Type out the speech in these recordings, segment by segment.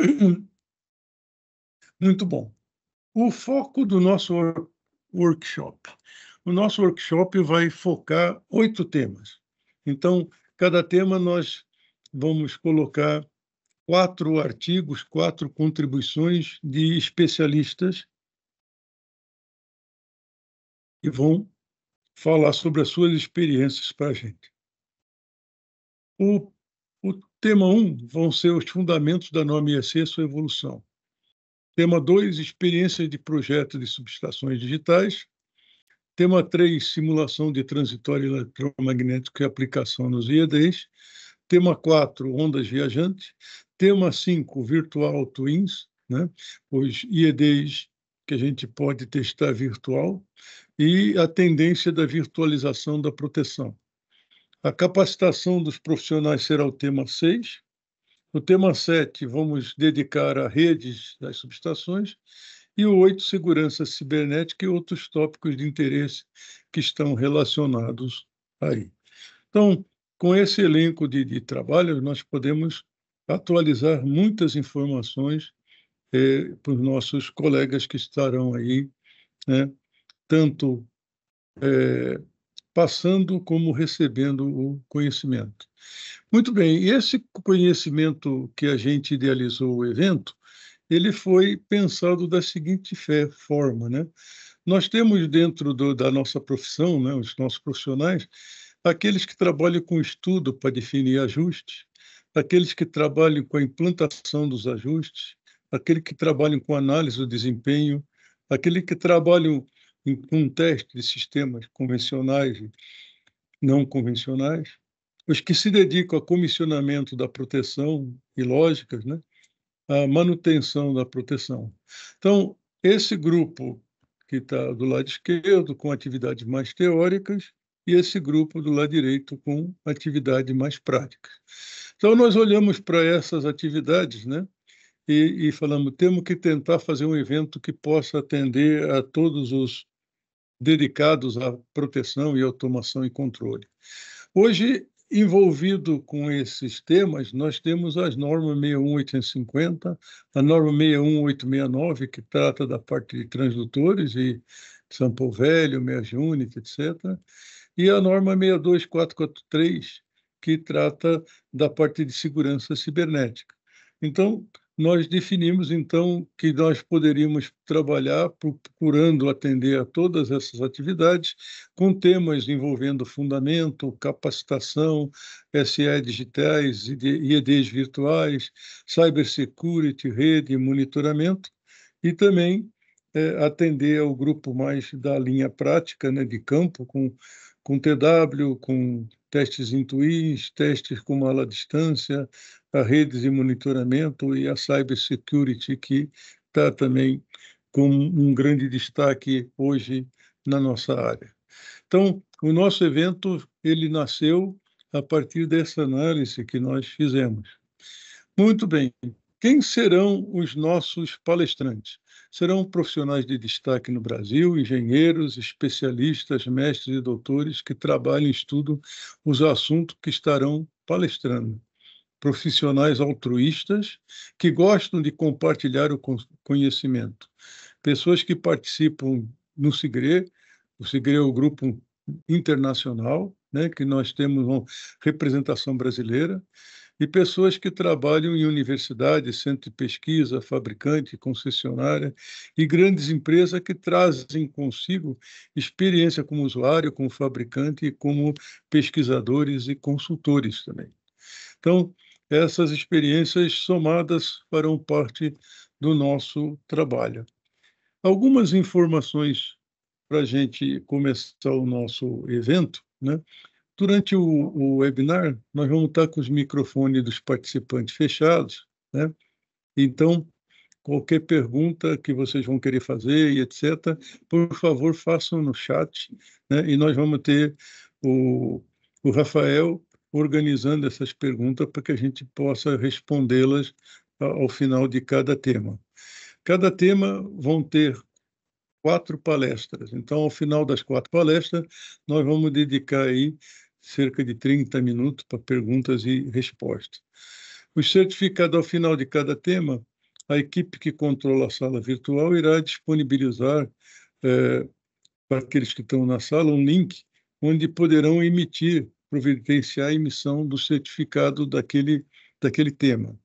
Muito bom. O foco do nosso workshop. O nosso workshop vai focar oito temas. Então, cada tema nós vamos colocar quatro artigos, quatro contribuições de especialistas que vão falar sobre as suas experiências para a gente. O o tema 1 um vão ser os fundamentos da norma IEC sua evolução. Tema 2, experiência de projeto de subestações digitais. Tema 3, simulação de transitório eletromagnético e aplicação nos IEDs. Tema 4, ondas viajantes. Tema 5, virtual twins, né? os IEDs que a gente pode testar virtual. E a tendência da virtualização da proteção. A capacitação dos profissionais será o tema 6. No tema 7, vamos dedicar a redes das subestações. E o 8, segurança cibernética e outros tópicos de interesse que estão relacionados aí. Então, com esse elenco de, de nós podemos atualizar muitas informações eh, para os nossos colegas que estarão aí, né? tanto eh, passando como recebendo o conhecimento. Muito bem, esse conhecimento que a gente idealizou o evento, ele foi pensado da seguinte fé, forma, né? Nós temos dentro do, da nossa profissão, né, os nossos profissionais, aqueles que trabalham com estudo para definir ajustes, aqueles que trabalham com a implantação dos ajustes, aqueles que trabalham com análise do desempenho, aqueles que trabalham um teste de sistemas convencionais e não convencionais, os que se dedicam a comissionamento da proteção e lógicas, né? a manutenção da proteção. Então, esse grupo que está do lado esquerdo, com atividades mais teóricas, e esse grupo do lado direito, com atividades mais práticas. Então, nós olhamos para essas atividades, né? E, e, falamos, temos que tentar fazer um evento que possa atender a todos os dedicados à proteção e automação e controle. Hoje, envolvido com esses temas, nós temos as normas 61850, a norma 61869, que trata da parte de transdutores e Sampo Velho, meia Unit, etc., e a norma 62443, que trata da parte de segurança cibernética. Então, nós definimos então que nós poderíamos trabalhar procurando atender a todas essas atividades com temas envolvendo fundamento, capacitação, SE digitais, IEDs virtuais, cybersecurity, rede, monitoramento e também é, atender ao grupo mais da linha prática, né, de campo, com, com TW, com testes intuís, testes com ala distância, a redes de monitoramento e a cybersecurity, que está também com um grande destaque hoje na nossa área. Então, o nosso evento ele nasceu a partir dessa análise que nós fizemos. Muito bem. Quem serão os nossos palestrantes? Serão profissionais de destaque no Brasil, engenheiros, especialistas, mestres e doutores que trabalham e estudam os assuntos que estarão palestrando profissionais altruístas que gostam de compartilhar o conhecimento. Pessoas que participam no SIGRE, o SIGRE é o grupo internacional, né, que nós temos uma representação brasileira, e pessoas que trabalham em universidades, centro de pesquisa, fabricante, concessionária e grandes empresas que trazem consigo experiência como usuário, como fabricante e como pesquisadores e consultores também. Então, essas experiências somadas farão parte do nosso trabalho. Algumas informações para a gente começar o nosso evento. Né? Durante o, o, webinar, nós vamos estar com os microfones dos participantes fechados. Né? Então, qualquer pergunta que vocês vão querer fazer e etc., por favor, façam no chat. Né? E nós vamos ter o, o Rafael organizando essas perguntas para que a gente possa respondê-las ao final de cada tema. Cada tema vão ter quatro palestras. Então, ao final das quatro palestras, nós vamos dedicar aí cerca de 30 minutos para perguntas e respostas. Os certificados ao final de cada tema, a equipe que controla a sala virtual irá disponibilizar eh, para aqueles que estão na sala um link onde poderão emitir providenciar a emissão do certificado daquele, daquele tema.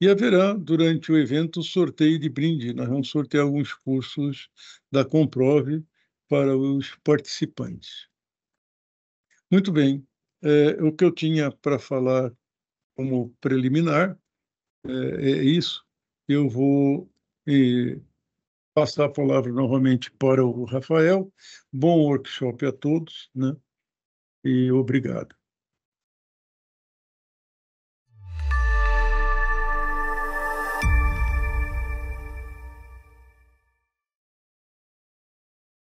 E haverá, durante o evento, sorteio de brinde. Nós vamos sortear alguns cursos da Comprove para os participantes. Muito bem. É, o que eu tinha para falar como preliminar é, é isso. Eu vou é, passar a palavra novamente para o Rafael. Bom workshop a todos, né? e obrigado.